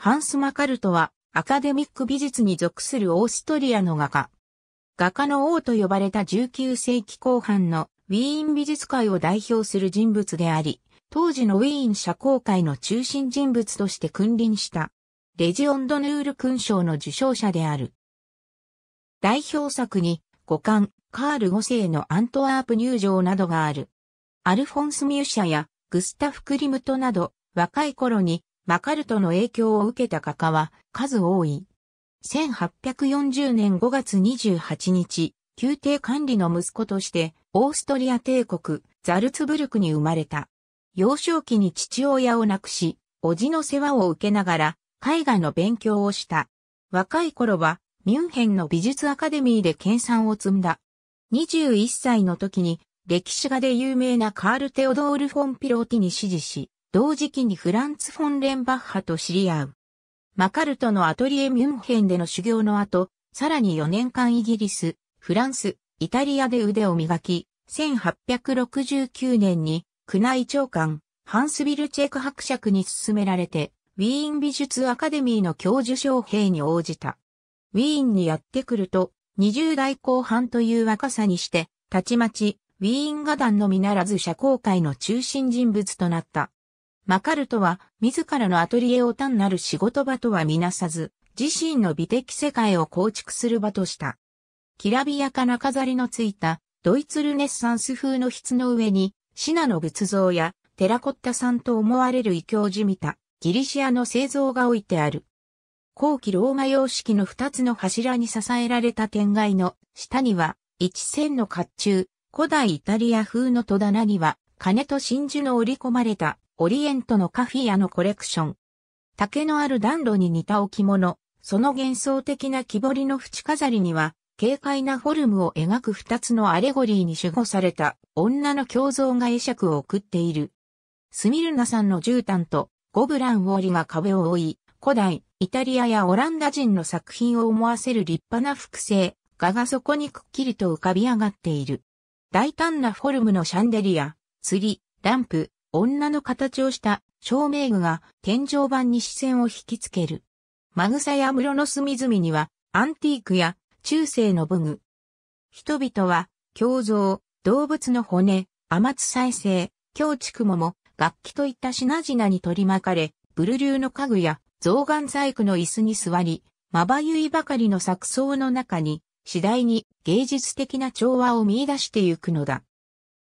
ハンス・マカルトはアカデミック美術に属するオーストリアの画家。画家の王と呼ばれた19世紀後半のウィーン美術界を代表する人物であり、当時のウィーン社交界の中心人物として君臨した、レジオンドヌール勲章の受賞者である。代表作に、五冠、カール五世のアントワープ入場などがある。アルフォンス・ミューシャやグスタフ・クリムトなど、若い頃にマカルトの影響を受けた画家は数多い。1840年5月28日、宮廷管理の息子としてオーストリア帝国ザルツブルクに生まれた。幼少期に父親を亡くし、叔父の世話を受けながら絵画の勉強をした。若い頃はミュンヘンの美術アカデミーで研鑽を積んだ。21歳の時に歴史画で有名なカール・テオドール・フォン・ピローティに指示し、同時期にフランツ・フォン・レンバッハと知り合う。マカルトのアトリエミュンヘンでの修行の後、さらに4年間イギリス、フランス、イタリアで腕を磨き、1869年に宮内長官、ハンスビルチェク伯爵に勧められて、ウィーン美術アカデミーの教授招兵に応じた。ウィーンにやってくると、20代後半という若さにして、たちまち、ウィーン画壇のみならず社交界の中心人物となった。マカルトは、自らのアトリエを単なる仕事場とはみなさず、自身の美的世界を構築する場とした。きらびやかな飾りのついた、ドイツルネッサンス風の筆の上に、シナの仏像や、テラコッタさんと思われる異教じみた、ギリシアの製造が置いてある。後期ローマ様式の二つの柱に支えられた天外の下には、一線の甲冑、古代イタリア風の戸棚には、金と真珠の織り込まれたオリエントのカフィアのコレクション。竹のある暖炉に似た置物、その幻想的な木彫りの縁飾りには、軽快なフォルムを描く二つのアレゴリーに守護された女の胸像が会釈を送っている。スミルナさんの絨毯とゴブランウォーリが壁を覆い、古代、イタリアやオランダ人の作品を思わせる立派な複製、画がそこにくっきりと浮かび上がっている。大胆なフォルムのシャンデリア、釣り、ランプ、女の形をした照明具が天井板に視線を引きつける。マグサや室の隅々にはアンティークや中世の武具。人々は胸像、動物の骨、甘津再生、胸畜もも、楽器といった品々に取り巻かれ、ブル流の家具や象眼細工の椅子に座り、まばゆいばかりの作装の中に、次第に芸術的な調和を見出してゆくのだ。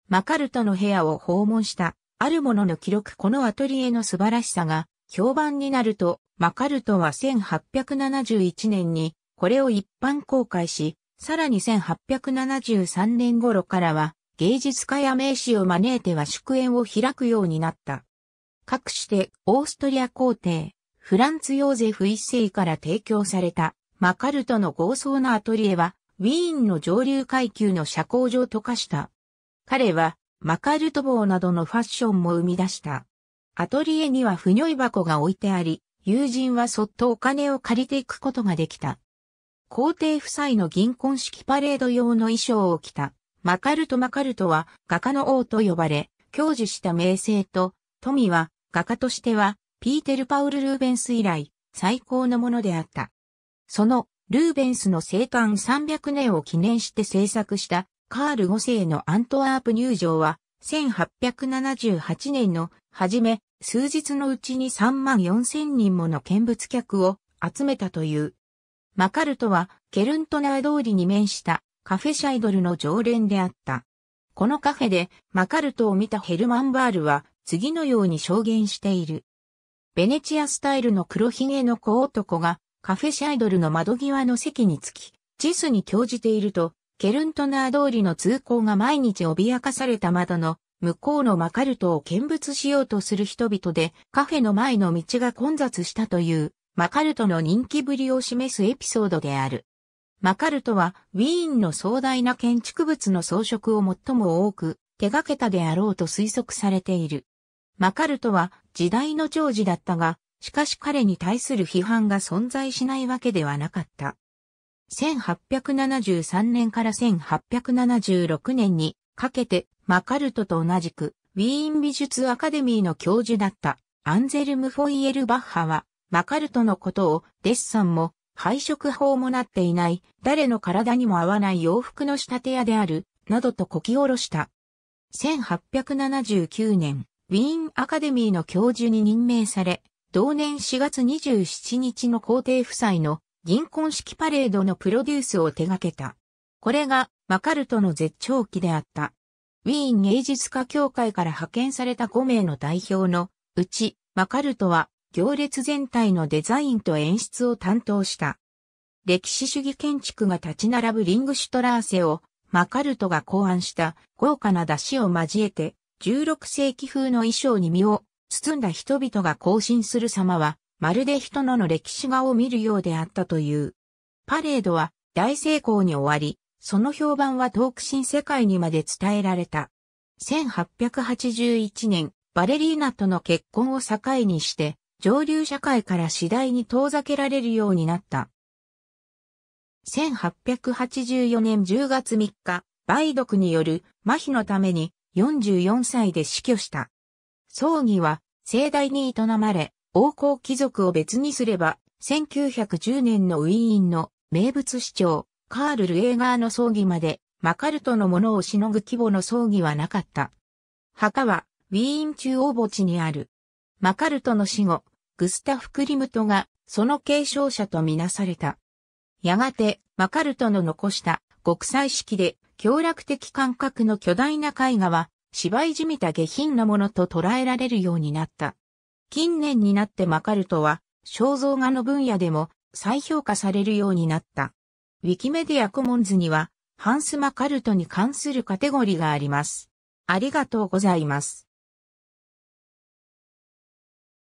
マカルトの部屋を訪問したあるものの記録このアトリエの素晴らしさが評判になると、マカルトは1871年にこれを一般公開し、さらに1873年頃からは芸術家や名士を招いては祝宴を開くようになった。かくしてオーストリア皇帝、フランツ・ヨーゼフ一世から提供されたマカルトの豪壮なアトリエはウィーンの上流階級の社交場と化した。彼はマカルト帽などのファッションも生み出した。アトリエには不如意箱が置いてあり、友人はそっとお金を借りていくことができた。皇帝夫妻の銀婚式パレード用の衣装を着た。マカルト・マカルトは画家の王と呼ばれ、享受した名声と富は画家としてはピーテル・パウル・ルーベンス以来最高のものであった。そのルーベンスの生誕300年を記念して制作したカール5世のアントワープ入場は、1878年の初め、数日のうちに3万4千人もの見物客を集めたという。マカルトは、ケルントナー通りに面したカフェシャイドルの常連であった。このカフェでマカルトを見たヘルマンバールは、次のように証言している。ベネチアスタイルの黒ひげの小男が、カフェシャイドルの窓際の席につき、チェスに興じていると、ケルントナー通りの通行が毎日脅かされた窓の向こうのマカルトを見物しようとする人々でカフェの前の道が混雑したというマカルトの人気ぶりを示すエピソードである。マカルトはウィーンの壮大な建築物の装飾を最も多く手掛けたであろうと推測されている。マカルトは時代の長寿だったが、しかし彼に対する批判が存在しないわけではなかった。1873年から1876年にかけてマカルトと同じくウィーン美術アカデミーの教授だったアンゼルム・フォイエル・バッハはマカルトのことをデッサンも配色法もなっていない誰の体にも合わない洋服の仕立て屋であるなどとこき下ろした。1879年、ウィーンアカデミーの教授に任命され、同年4月27日の皇帝夫妻の銀婚式パレードのプロデュースを手掛けた。これがマカルトの絶頂期であった。ウィーン芸術家協会から派遣された5名の代表のうち、マカルトは行列全体のデザインと演出を担当した。歴史主義建築が立ち並ぶリングシュトラーセをマカルトが考案した豪華な出汁を交えて16世紀風の衣装に身を包んだ人々が行進する様はまるで人のの歴史画を見るようであったという。パレードは大成功に終わり、その評判は東新世界にまで伝えられた。1881年、バレリーナとの結婚を境にして、上流社会から次第に遠ざけられるようになった。1884年10月3日、梅毒による麻痺のために44歳で死去した。葬儀は盛大に営まれ、王侯貴族を別にすれば、1910年のウィーンの名物市長、カール・ルエーガーの葬儀まで、マカルトのものをしのぐ規模の葬儀はなかった。墓は、ウィーン中央墓地にある。マカルトの死後、グスタフ・クリムトが、その継承者とみなされた。やがて、マカルトの残した国際式で、強楽的感覚の巨大な絵画は、芝居じみた下品なものと捉えられるようになった。近年になってマカルトは、肖像画の分野でも再評価されるようになった。ウィキメディアコモンズには、ハンス・マカルトに関するカテゴリーがあります。ありがとうございます。